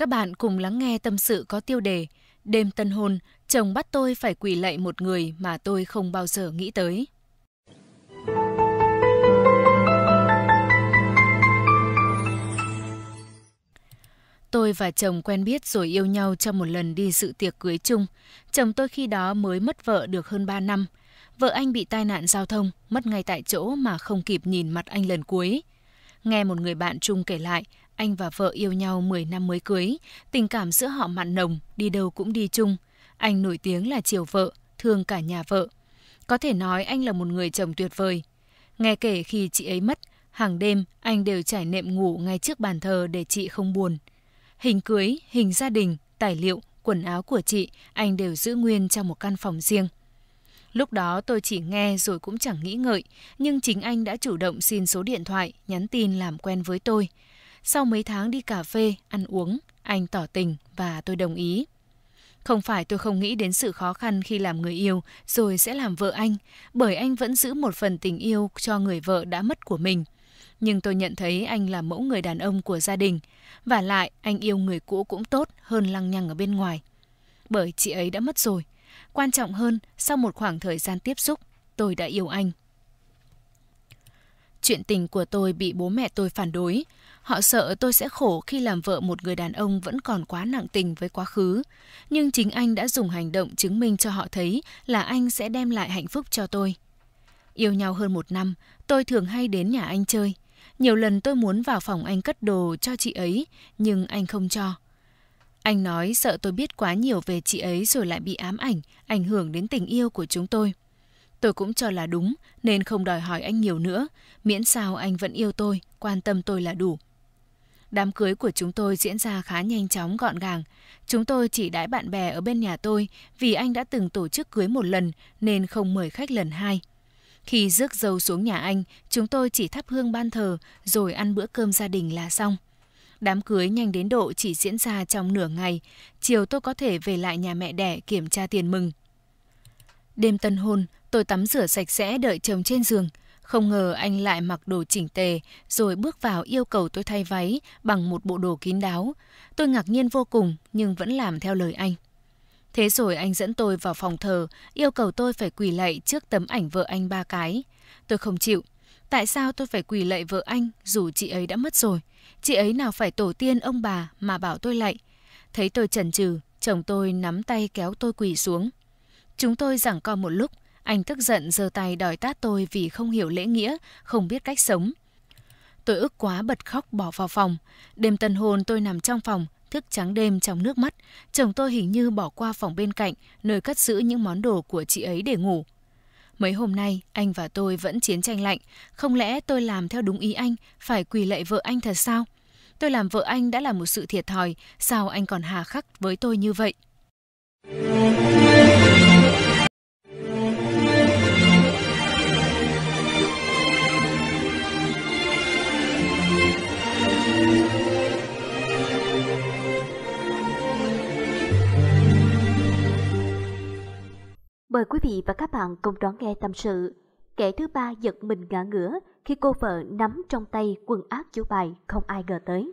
các bạn cùng lắng nghe tâm sự có tiêu đề Đêm tân hôn, chồng bắt tôi phải quỳ lạy một người mà tôi không bao giờ nghĩ tới. Tôi và chồng quen biết rồi yêu nhau trong một lần đi dự tiệc cưới chung. Chồng tôi khi đó mới mất vợ được hơn 3 năm. Vợ anh bị tai nạn giao thông, mất ngay tại chỗ mà không kịp nhìn mặt anh lần cuối. Nghe một người bạn chung kể lại, anh và vợ yêu nhau 10 năm mới cưới, tình cảm giữa họ mặn nồng, đi đâu cũng đi chung. Anh nổi tiếng là chiều vợ, thương cả nhà vợ. Có thể nói anh là một người chồng tuyệt vời. Nghe kể khi chị ấy mất, hàng đêm anh đều trải nệm ngủ ngay trước bàn thờ để chị không buồn. Hình cưới, hình gia đình, tài liệu, quần áo của chị anh đều giữ nguyên trong một căn phòng riêng. Lúc đó tôi chỉ nghe rồi cũng chẳng nghĩ ngợi, nhưng chính anh đã chủ động xin số điện thoại, nhắn tin làm quen với tôi – sau mấy tháng đi cà phê, ăn uống, anh tỏ tình và tôi đồng ý. Không phải tôi không nghĩ đến sự khó khăn khi làm người yêu rồi sẽ làm vợ anh, bởi anh vẫn giữ một phần tình yêu cho người vợ đã mất của mình. Nhưng tôi nhận thấy anh là mẫu người đàn ông của gia đình, và lại anh yêu người cũ cũng tốt hơn lăng nhăng ở bên ngoài. Bởi chị ấy đã mất rồi. Quan trọng hơn, sau một khoảng thời gian tiếp xúc, tôi đã yêu anh. Chuyện tình của tôi bị bố mẹ tôi phản đối. Họ sợ tôi sẽ khổ khi làm vợ một người đàn ông vẫn còn quá nặng tình với quá khứ. Nhưng chính anh đã dùng hành động chứng minh cho họ thấy là anh sẽ đem lại hạnh phúc cho tôi. Yêu nhau hơn một năm, tôi thường hay đến nhà anh chơi. Nhiều lần tôi muốn vào phòng anh cất đồ cho chị ấy, nhưng anh không cho. Anh nói sợ tôi biết quá nhiều về chị ấy rồi lại bị ám ảnh, ảnh hưởng đến tình yêu của chúng tôi. Tôi cũng cho là đúng, nên không đòi hỏi anh nhiều nữa, miễn sao anh vẫn yêu tôi, quan tâm tôi là đủ. Đám cưới của chúng tôi diễn ra khá nhanh chóng gọn gàng. Chúng tôi chỉ đãi bạn bè ở bên nhà tôi vì anh đã từng tổ chức cưới một lần nên không mời khách lần hai. Khi rước dâu xuống nhà anh, chúng tôi chỉ thắp hương ban thờ rồi ăn bữa cơm gia đình là xong. Đám cưới nhanh đến độ chỉ diễn ra trong nửa ngày, chiều tôi có thể về lại nhà mẹ đẻ kiểm tra tiền mừng. Đêm tân hôn, tôi tắm rửa sạch sẽ đợi chồng trên giường. Không ngờ anh lại mặc đồ chỉnh tề, rồi bước vào yêu cầu tôi thay váy bằng một bộ đồ kín đáo. Tôi ngạc nhiên vô cùng nhưng vẫn làm theo lời anh. Thế rồi anh dẫn tôi vào phòng thờ, yêu cầu tôi phải quỳ lạy trước tấm ảnh vợ anh ba cái. Tôi không chịu. Tại sao tôi phải quỳ lạy vợ anh dù chị ấy đã mất rồi? Chị ấy nào phải tổ tiên ông bà mà bảo tôi lạy. Thấy tôi chần chừ, chồng tôi nắm tay kéo tôi quỳ xuống. Chúng tôi giảng co một lúc, anh tức giận giơ tay đòi tát tôi vì không hiểu lễ nghĩa, không biết cách sống. Tôi ức quá bật khóc bỏ vào phòng. Đêm tân hôn tôi nằm trong phòng, thức trắng đêm trong nước mắt. Chồng tôi hình như bỏ qua phòng bên cạnh, nơi cất giữ những món đồ của chị ấy để ngủ. Mấy hôm nay, anh và tôi vẫn chiến tranh lạnh. Không lẽ tôi làm theo đúng ý anh, phải quỳ lạy vợ anh thật sao? Tôi làm vợ anh đã là một sự thiệt thòi, sao anh còn hà khắc với tôi như vậy? Mời quý vị và các bạn cùng đón nghe tâm sự. Kẻ thứ ba giật mình ngã ngửa khi cô vợ nắm trong tay quần ác chủ bài không ai ngờ tới.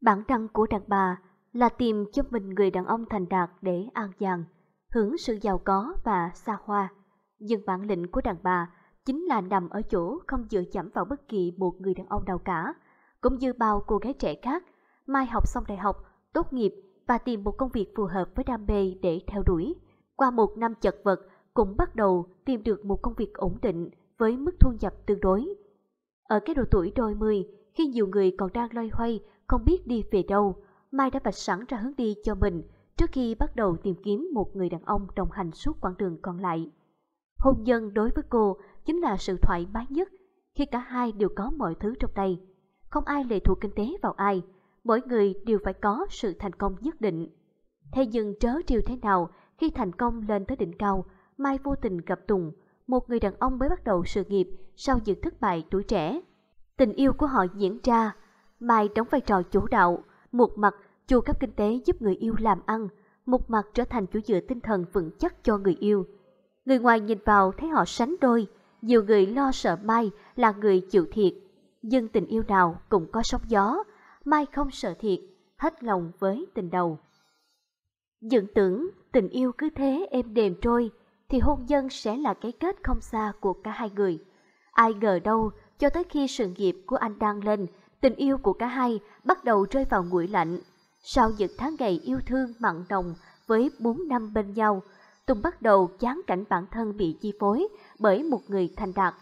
Bản năng của đàn bà là tìm cho mình người đàn ông thành đạt để an nhàn, hưởng sự giàu có và xa hoa. Nhưng bản lĩnh của đàn bà chính là nằm ở chỗ không dựa dẫm vào bất kỳ một người đàn ông nào cả, cũng như bao cô gái trẻ khác mai học xong đại học, tốt nghiệp và tìm một công việc phù hợp với đam mê để theo đuổi. Qua một năm chật vật, cũng bắt đầu tìm được một công việc ổn định với mức thu nhập tương đối. Ở cái độ tuổi đôi mươi, khi nhiều người còn đang loay hoay không biết đi về đâu, Mai đã vạch sẵn ra hướng đi cho mình trước khi bắt đầu tìm kiếm một người đàn ông đồng hành suốt quãng đường còn lại. Hôn nhân đối với cô chính là sự thoải mái nhất khi cả hai đều có mọi thứ trong tay. Không ai lệ thuộc kinh tế vào ai, mỗi người đều phải có sự thành công nhất định. Thế nhưng trớ trêu thế nào khi thành công lên tới đỉnh cao, Mai vô tình gặp Tùng, một người đàn ông mới bắt đầu sự nghiệp sau những thất bại tuổi trẻ. Tình yêu của họ diễn ra, Mai đóng vai trò chủ đạo, một mặt chu cấp kinh tế giúp người yêu làm ăn, một mặt trở thành chủ dựa tinh thần vững chắc cho người yêu. Người ngoài nhìn vào thấy họ sánh đôi, nhiều người lo sợ Mai là người chịu thiệt. Nhưng tình yêu nào cũng có sóng gió, Mai không sợ thiệt, hết lòng với tình đầu. Dựng tưởng tình yêu cứ thế êm đềm trôi, thì hôn nhân sẽ là cái kết không xa của cả hai người. Ai ngờ đâu, cho tới khi sự nghiệp của anh đang lên, tình yêu của cả hai bắt đầu rơi vào nguội lạnh. Sau những tháng ngày yêu thương mặn nồng với 4 năm bên nhau, Tùng bắt đầu chán cảnh bản thân bị chi phối bởi một người thành đạt.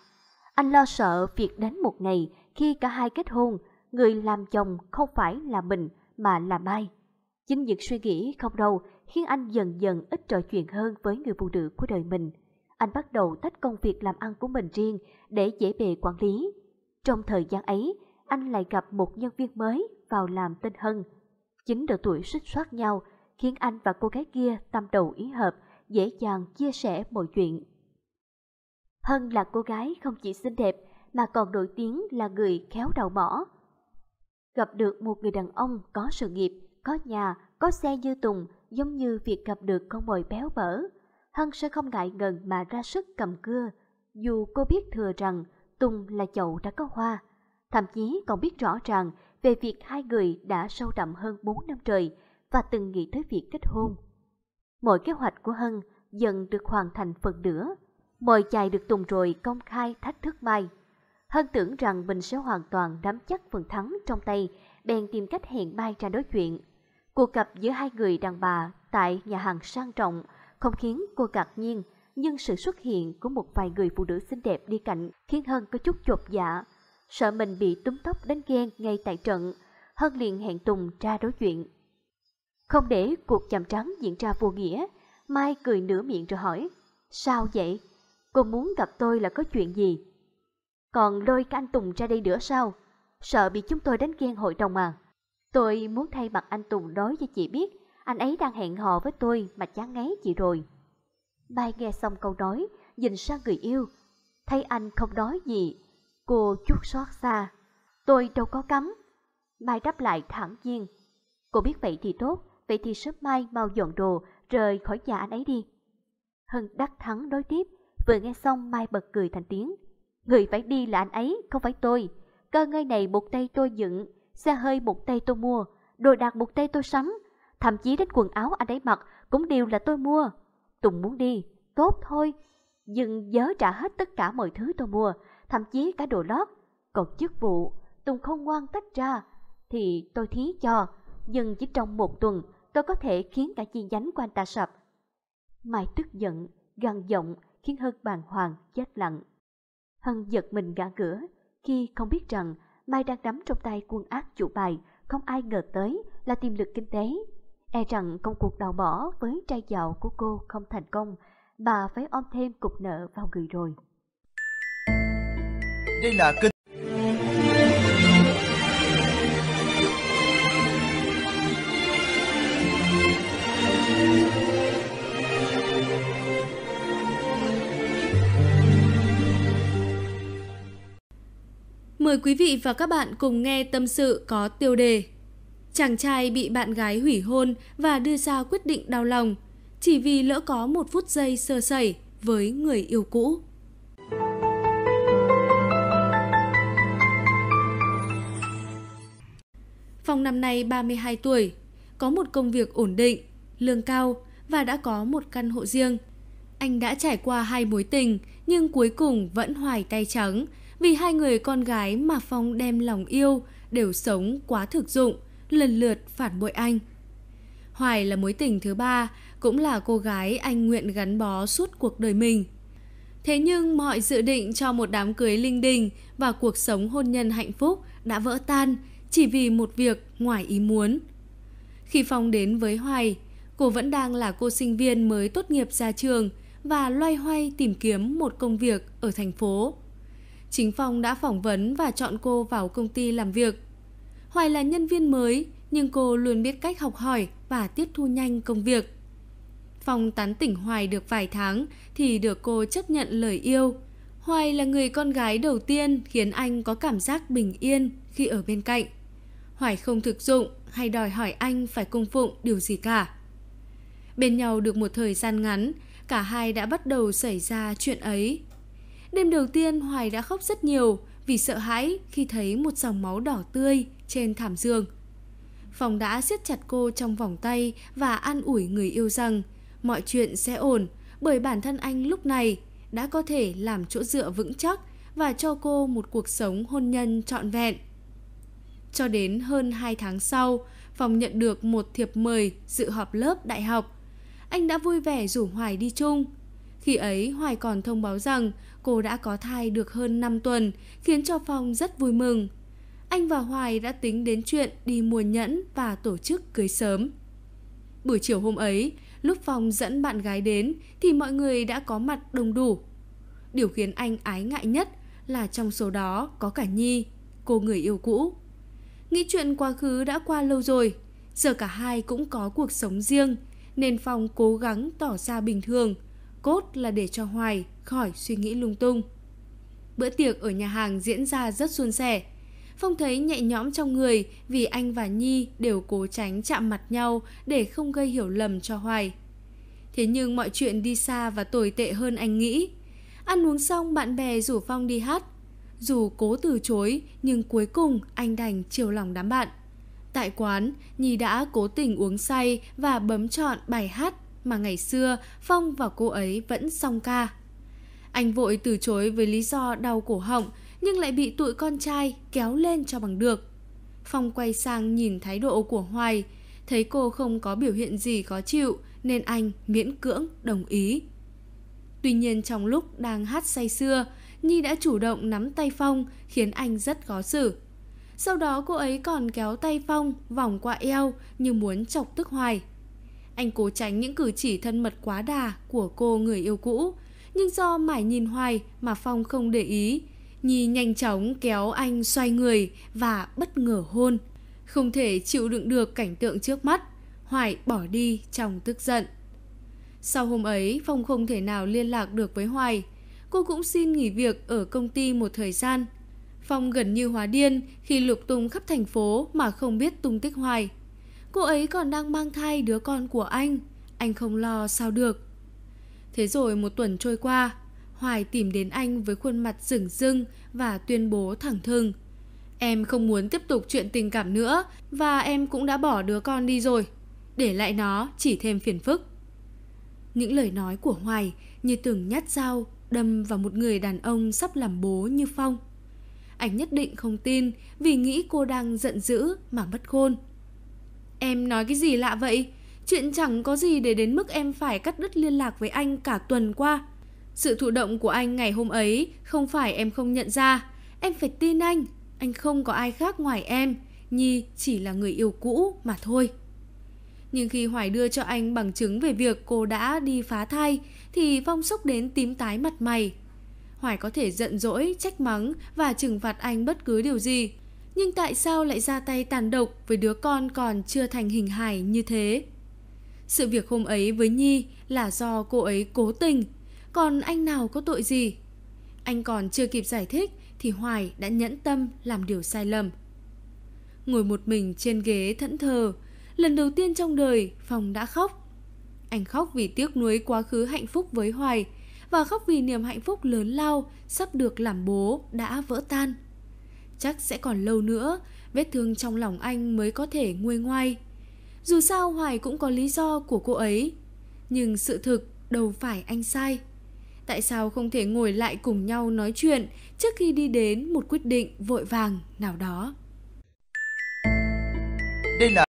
Anh lo sợ việc đến một ngày khi cả hai kết hôn người làm chồng không phải là mình mà là Mai. Chính những suy nghĩ không đâu khiến anh dần dần ít trò chuyện hơn với người phụ nữ của đời mình. Anh bắt đầu tách công việc làm ăn của mình riêng để dễ bề quản lý. Trong thời gian ấy, anh lại gặp một nhân viên mới vào làm tên Hân. Chính độ tuổi xích soát nhau khiến anh và cô gái kia tâm đầu ý hợp, dễ dàng chia sẻ mọi chuyện. Hân là cô gái không chỉ xinh đẹp mà còn nổi tiếng là người khéo đầu mỏ. Gặp được một người đàn ông có sự nghiệp, có nhà, có xe như Tùng giống như việc gặp được con mồi béo bở. Hân sẽ không ngại ngần mà ra sức cầm cưa, dù cô biết thừa rằng Tùng là chậu đã có hoa. Thậm chí còn biết rõ ràng về việc hai người đã sâu đậm hơn 4 năm trời và từng nghĩ tới việc kết hôn. Mọi kế hoạch của Hân dần được hoàn thành phần nửa, Mời chài được Tùng rồi công khai thách thức Mai Hân tưởng rằng mình sẽ hoàn toàn nắm chắc phần thắng trong tay, bèn tìm cách hẹn Mai ra nói chuyện. Cuộc gặp giữa hai người đàn bà tại nhà hàng sang trọng không khiến cô ngạc nhiên, nhưng sự xuất hiện của một vài người phụ nữ xinh đẹp đi cạnh khiến Hân có chút chột dạ. Sợ mình bị túm tóc đến ghen ngay tại trận, Hân liền hẹn Tùng ra đối chuyện. Không để cuộc chạm trắng diễn ra vô nghĩa, Mai cười nửa miệng rồi hỏi, sao vậy? Cô muốn gặp tôi là có chuyện gì? còn lôi cả anh Tùng ra đây nữa sao? Sợ bị chúng tôi đánh ghen hội đồng à? Tôi muốn thay mặt anh Tùng nói cho chị biết, anh ấy đang hẹn hò với tôi mà chán ngấy chị rồi. Mai nghe xong câu nói, nhìn sang người yêu, thấy anh không nói gì, cô chút xót xa. Tôi đâu có cấm. Mai đáp lại thẳng nhiên. Cô biết vậy thì tốt, vậy thì sớm mai mau dọn đồ, rời khỏi nhà anh ấy đi. Hân đắc thắng nói tiếp, vừa nghe xong Mai bật cười thành tiếng. Người phải đi là anh ấy, không phải tôi. Cơ ngơi này một tay tôi dựng, xe hơi một tay tôi mua, đồ đạc một tay tôi sắm. Thậm chí đến quần áo anh ấy mặc cũng đều là tôi mua. Tùng muốn đi, tốt thôi. Nhưng nhớ trả hết tất cả mọi thứ tôi mua, thậm chí cả đồ lót. Còn chức vụ, Tùng không ngoan tách ra, thì tôi thí cho. Nhưng chỉ trong một tuần, tôi có thể khiến cả chi nhánh của anh ta sập. Mai tức giận, gằn giọng, khiến Hân bàng hoàng, chết lặng. Hân giật mình gã cửa khi không biết rằng Mai đang nắm trong tay quân ác chủ bài không ai ngờ tới là tiềm lực kinh tế. E rằng công cuộc đào bỏ với trai giàu của cô không thành công bà phải ôm thêm cục nợ vào người rồi. Đây là kênh Mời quý vị và các bạn cùng nghe tâm sự có tiêu đề Chàng trai bị bạn gái hủy hôn và đưa ra quyết định đau lòng chỉ vì lỡ có một phút giây sơ sẩy với người yêu cũ. Phong năm nay 32 tuổi, có một công việc ổn định, lương cao và đã có một căn hộ riêng. Anh đã trải qua hai mối tình nhưng cuối cùng vẫn hoài tay trắng vì hai người con gái mà Phong đem lòng yêu đều sống quá thực dụng, lần lượt phản bội anh. Hoài là mối tình thứ ba, cũng là cô gái anh nguyện gắn bó suốt cuộc đời mình. Thế nhưng mọi dự định cho một đám cưới linh đình và cuộc sống hôn nhân hạnh phúc đã vỡ tan chỉ vì một việc ngoài ý muốn. Khi Phong đến với Hoài, cô vẫn đang là cô sinh viên mới tốt nghiệp ra trường và loay hoay tìm kiếm một công việc ở thành phố. Chính Phong đã phỏng vấn và chọn cô vào công ty làm việc. Hoài là nhân viên mới, nhưng cô luôn biết cách học hỏi và tiếp thu nhanh công việc. Phong tán tỉnh Hoài được vài tháng thì được cô chấp nhận lời yêu. Hoài là người con gái đầu tiên khiến anh có cảm giác bình yên khi ở bên cạnh. Hoài không thực dụng hay đòi hỏi anh phải cung phụng điều gì cả. Bên nhau được một thời gian ngắn, cả hai đã bắt đầu xảy ra chuyện ấy Đêm đầu tiên Hoài đã khóc rất nhiều vì sợ hãi khi thấy một dòng máu đỏ tươi trên thảm giường. Phòng đã siết chặt cô trong vòng tay và an ủi người yêu rằng mọi chuyện sẽ ổn bởi bản thân anh lúc này đã có thể làm chỗ dựa vững chắc và cho cô một cuộc sống hôn nhân trọn vẹn. Cho đến hơn 2 tháng sau, Phòng nhận được một thiệp mời dự họp lớp đại học. Anh đã vui vẻ rủ Hoài đi chung. Khi ấy Hoài còn thông báo rằng cô đã có thai được hơn 5 tuần, khiến cho Phong rất vui mừng. Anh và Hoài đã tính đến chuyện đi mua nhẫn và tổ chức cưới sớm. Buổi chiều hôm ấy, lúc Phong dẫn bạn gái đến thì mọi người đã có mặt đông đủ. Điều khiến anh ái ngại nhất là trong số đó có cả Nhi, cô người yêu cũ. Nghĩ chuyện quá khứ đã qua lâu rồi, giờ cả hai cũng có cuộc sống riêng nên Phong cố gắng tỏ ra bình thường – cốt là để cho Hoài khỏi suy nghĩ lung tung. Bữa tiệc ở nhà hàng diễn ra rất suôn sẻ. Phong thấy nhẹ nhõm trong người vì anh và Nhi đều cố tránh chạm mặt nhau để không gây hiểu lầm cho Hoài. Thế nhưng mọi chuyện đi xa và tồi tệ hơn anh nghĩ. Ăn uống xong bạn bè rủ Phong đi hát. Dù cố từ chối nhưng cuối cùng anh đành chiều lòng đám bạn. Tại quán, Nhi đã cố tình uống say và bấm chọn bài hát mà ngày xưa Phong và cô ấy vẫn song ca. Anh vội từ chối với lý do đau cổ họng nhưng lại bị tụi con trai kéo lên cho bằng được. Phong quay sang nhìn thái độ của Hoài, thấy cô không có biểu hiện gì khó chịu nên anh miễn cưỡng đồng ý. Tuy nhiên trong lúc đang hát say sưa, Nhi đã chủ động nắm tay Phong khiến anh rất khó xử. Sau đó cô ấy còn kéo tay Phong vòng qua eo như muốn chọc tức Hoài. Anh cố tránh những cử chỉ thân mật quá đà của cô người yêu cũ, nhưng do mải nhìn hoài mà Phong không để ý. Nhi nhanh chóng kéo anh xoay người và bất ngờ hôn. Không thể chịu đựng được cảnh tượng trước mắt, Hoài bỏ đi trong tức giận. Sau hôm ấy, Phong không thể nào liên lạc được với Hoài. Cô cũng xin nghỉ việc ở công ty một thời gian. Phong gần như hóa điên khi lục tung khắp thành phố mà không biết tung tích Hoài. Cô ấy còn đang mang thai đứa con của anh Anh không lo sao được Thế rồi một tuần trôi qua Hoài tìm đến anh với khuôn mặt rừng rưng Và tuyên bố thẳng thừng Em không muốn tiếp tục chuyện tình cảm nữa Và em cũng đã bỏ đứa con đi rồi Để lại nó chỉ thêm phiền phức Những lời nói của Hoài Như từng nhát dao Đâm vào một người đàn ông sắp làm bố như Phong Anh nhất định không tin Vì nghĩ cô đang giận dữ mà mất khôn Em nói cái gì lạ vậy? Chuyện chẳng có gì để đến mức em phải cắt đứt liên lạc với anh cả tuần qua. Sự thụ động của anh ngày hôm ấy không phải em không nhận ra. Em phải tin anh. Anh không có ai khác ngoài em. Nhi chỉ là người yêu cũ mà thôi. Nhưng khi Hoài đưa cho anh bằng chứng về việc cô đã đi phá thai thì Phong sốc đến tím tái mặt mày. Hoài có thể giận dỗi, trách mắng và trừng phạt anh bất cứ điều gì nhưng tại sao lại ra tay tàn độc với đứa con còn chưa thành hình hài như thế? Sự việc hôm ấy với Nhi là do cô ấy cố tình, còn anh nào có tội gì? Anh còn chưa kịp giải thích thì Hoài đã nhẫn tâm làm điều sai lầm. Ngồi một mình trên ghế thẫn thờ, lần đầu tiên trong đời Phong đã khóc. Anh khóc vì tiếc nuối quá khứ hạnh phúc với Hoài và khóc vì niềm hạnh phúc lớn lao sắp được làm bố đã vỡ tan chắc sẽ còn lâu nữa, vết thương trong lòng anh mới có thể nguôi ngoai. Dù sao Hoài cũng có lý do của cô ấy, nhưng sự thực đâu phải anh sai. Tại sao không thể ngồi lại cùng nhau nói chuyện trước khi đi đến một quyết định vội vàng nào đó? Đây là